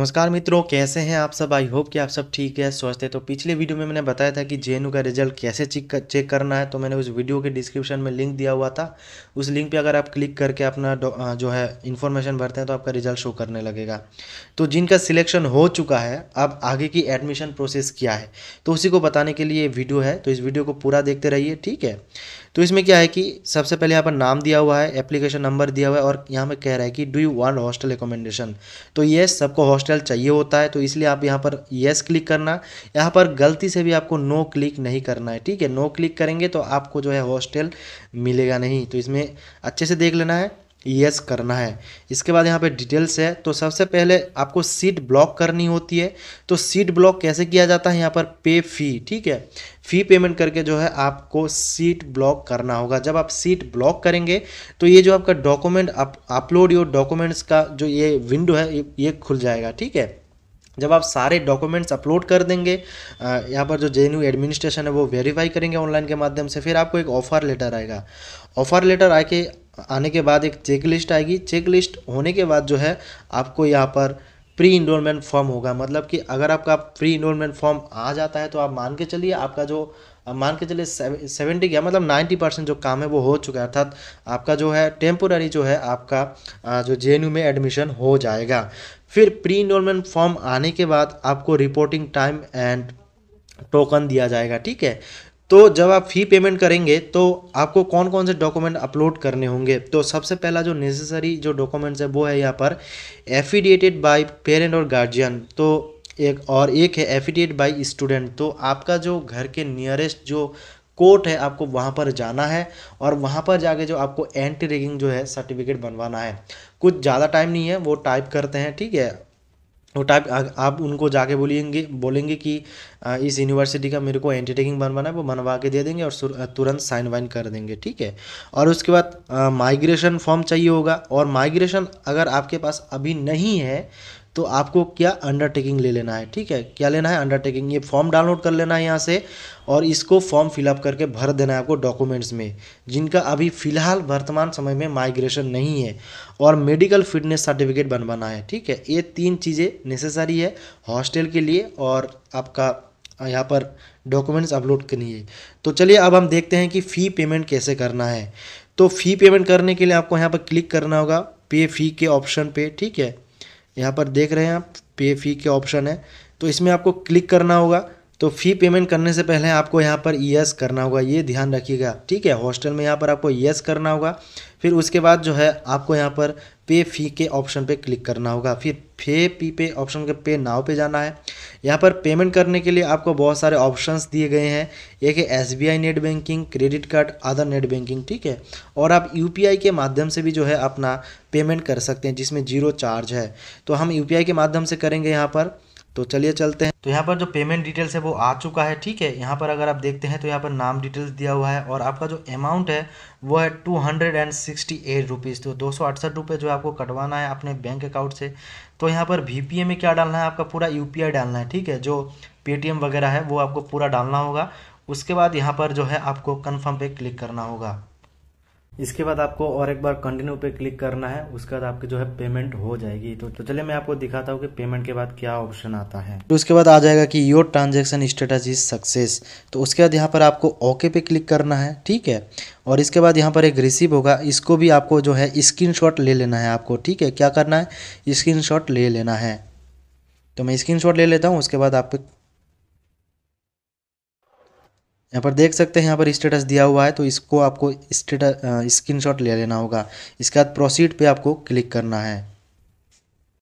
नमस्कार मित्रों कैसे हैं आप सब आई होप कि आप सब ठीक है स्वस्थ है तो पिछले वीडियो में मैंने बताया था कि जे का रिजल्ट कैसे चेक चेक करना है तो मैंने उस वीडियो के डिस्क्रिप्शन में लिंक दिया हुआ था उस लिंक पे अगर आप क्लिक करके अपना जो है इन्फॉर्मेशन भरते हैं तो आपका रिजल्ट शो करने लगेगा तो जिनका सिलेक्शन हो चुका है अब आगे की एडमिशन प्रोसेस क्या है तो उसी को बताने के लिए वीडियो है तो इस वीडियो को पूरा देखते रहिए ठीक है तो इसमें क्या है कि सबसे पहले यहाँ पर नाम दिया हुआ है एप्लीकेशन नंबर दिया हुआ है और यहाँ पर कह रहा है कि do you want hostel recommendation तो ये सबको हॉस्टल चाहिए होता है तो इसलिए आप यहाँ पर येस क्लिक करना यहाँ पर गलती से भी आपको नो क्लिक नहीं करना है ठीक है नो क्लिक करेंगे तो आपको जो है हॉस्टल मिलेगा नहीं तो इसमें अच्छे से देख लेना है यस करना है इसके बाद यहाँ पे डिटेल्स है तो सबसे पहले आपको सीट ब्लॉक करनी होती है तो सीट ब्लॉक कैसे किया जाता है यहाँ पर पे फी ठीक है फ़ी पेमेंट करके जो है आपको सीट ब्लॉक करना होगा जब आप सीट ब्लॉक करेंगे तो ये जो आपका डॉक्यूमेंट आप अपलोड योर डॉक्यूमेंट्स का जो ये विंडो है ये खुल जाएगा ठीक है जब आप सारे डॉक्यूमेंट्स अपलोड कर देंगे यहाँ पर जो जे एडमिनिस्ट्रेशन है वो वेरीफाई करेंगे ऑनलाइन के माध्यम से फिर आपको एक ऑफ़र लेटर आएगा ऑफ़र लेटर आके आने के बाद एक चेक लिस्ट आएगी चेक लिस्ट होने के बाद जो है आपको यहाँ पर प्री इनरोलमेंट फॉर्म होगा मतलब कि अगर आपका प्री इनरोलमेंट फॉर्म आ जाता है तो आप मान के चलिए आपका जो मान के चलिए सेवेंटी क्या मतलब नाइन्टी परसेंट जो काम है वो हो चुका है अर्थात आपका जो है टेम्पोररी जो है आपका जो जे में एडमिशन हो जाएगा फिर प्री इनरोलमेंट फॉर्म आने के बाद आपको रिपोर्टिंग टाइम एंड टोकन दिया जाएगा ठीक है तो जब आप फ़ी पेमेंट करेंगे तो आपको कौन कौन से डॉक्यूमेंट अपलोड करने होंगे तो सबसे पहला जो नेसेसरी जो डॉक्यूमेंट्स है वो है यहाँ पर एफिडिएटेड बाय पेरेंट और गार्जियन तो एक और एक है एफिडिएट बाय स्टूडेंट तो आपका जो घर के नियरेस्ट जो कोर्ट है आपको वहाँ पर जाना है और वहाँ पर जाके जो आपको एंटी रेगिंग जो है सर्टिफिकेट बनवाना है कुछ ज़्यादा टाइम नहीं है वो टाइप करते हैं ठीक है वो टाइप आप उनको जाके बोलेंगे बोलेंगे कि इस यूनिवर्सिटी का मेरे को एंटी टेकिंग बनवाना है वो बनवा के दे देंगे और तुरंत साइन वाइन कर देंगे ठीक है और उसके बाद माइग्रेशन फॉर्म चाहिए होगा और माइग्रेशन अगर आपके पास अभी नहीं है तो आपको क्या अंडरटेकिंग ले लेना है ठीक है क्या लेना है अंडरटेकिंग ये फॉर्म डाउनलोड कर लेना है यहाँ से और इसको फॉर्म फिलअप करके भर देना है आपको डॉक्यूमेंट्स में जिनका अभी फ़िलहाल वर्तमान समय में माइग्रेशन नहीं है और मेडिकल फिटनेस सर्टिफिकेट बनवाना है ठीक है ये तीन चीज़ें नेसेसरी है हॉस्टल के लिए और आपका यहाँ पर डॉक्यूमेंट्स अपलोड करनी है तो चलिए अब हम देखते हैं कि फ़ी पेमेंट कैसे करना है तो फ़ी पेमेंट करने के लिए आपको यहाँ पर क्लिक करना होगा पे फ़ी के ऑप्शन पे ठीक है यहाँ पर देख रहे हैं आप पे फी e के ऑप्शन है तो इसमें आपको क्लिक करना होगा तो फ़ी पेमेंट करने से पहले आपको यहाँ पर ई एस करना होगा ये ध्यान रखिएगा ठीक है हॉस्टल में यहाँ पर आपको ई एस करना होगा फिर उसके बाद जो है आपको यहाँ पर पे फ़ी के ऑप्शन पे क्लिक करना होगा फिर फे पी पे ऑप्शन के पे नाव पे जाना है यहाँ पर पेमेंट करने के लिए आपको बहुत सारे ऑप्शंस दिए गए हैं एक है S B I net banking credit card other net banking ठीक है और आप यू के माध्यम से भी जो है अपना पेमेंट कर सकते हैं जिसमें जीरो चार्ज है तो हम यू के माध्यम से करेंगे यहाँ पर तो चलिए चलते हैं तो यहाँ पर जो पेमेंट डिटेल्स है वो आ चुका है ठीक है यहाँ पर अगर आप देखते हैं तो यहाँ पर नाम डिटेल्स दिया हुआ है और आपका जो अमाउंट है वो है two hundred and sixty eight rupees तो दो सौ अड़सठ रुपये जो आपको कटवाना है अपने बैंक अकाउंट से तो यहाँ पर वी में क्या डालना है आपका पूरा यू डालना है ठीक है जो पेटीएम वगैरह है वो आपको पूरा डालना होगा उसके बाद यहाँ पर जो है आपको कन्फर्म पे क्लिक करना होगा इसके बाद आपको और एक बार कंटिन्यू पे क्लिक करना है उसके बाद आपकी जो है पेमेंट हो जाएगी तो, तो चलिए मैं आपको दिखाता हूँ कि पेमेंट के बाद क्या ऑप्शन आता है तो उसके बाद आ जाएगा कि your transaction status is success तो उसके बाद यहाँ पर आपको ओके पे क्लिक करना है ठीक है और इसके बाद यहाँ पर एक रिसीव होगा इसको भी आपको जो है स्क्रीन ले लेना है आपको ठीक है क्या करना है स्क्रीन ले लेना है तो मैं स्क्रीन ले लेता हूँ उसके बाद आप यहाँ पर देख सकते हैं यहाँ पर स्टेटस दिया हुआ है तो इसको आपको स्टेटस स्क्रीनशॉट ले लेना होगा इसके बाद प्रोसीड पे आपको क्लिक करना है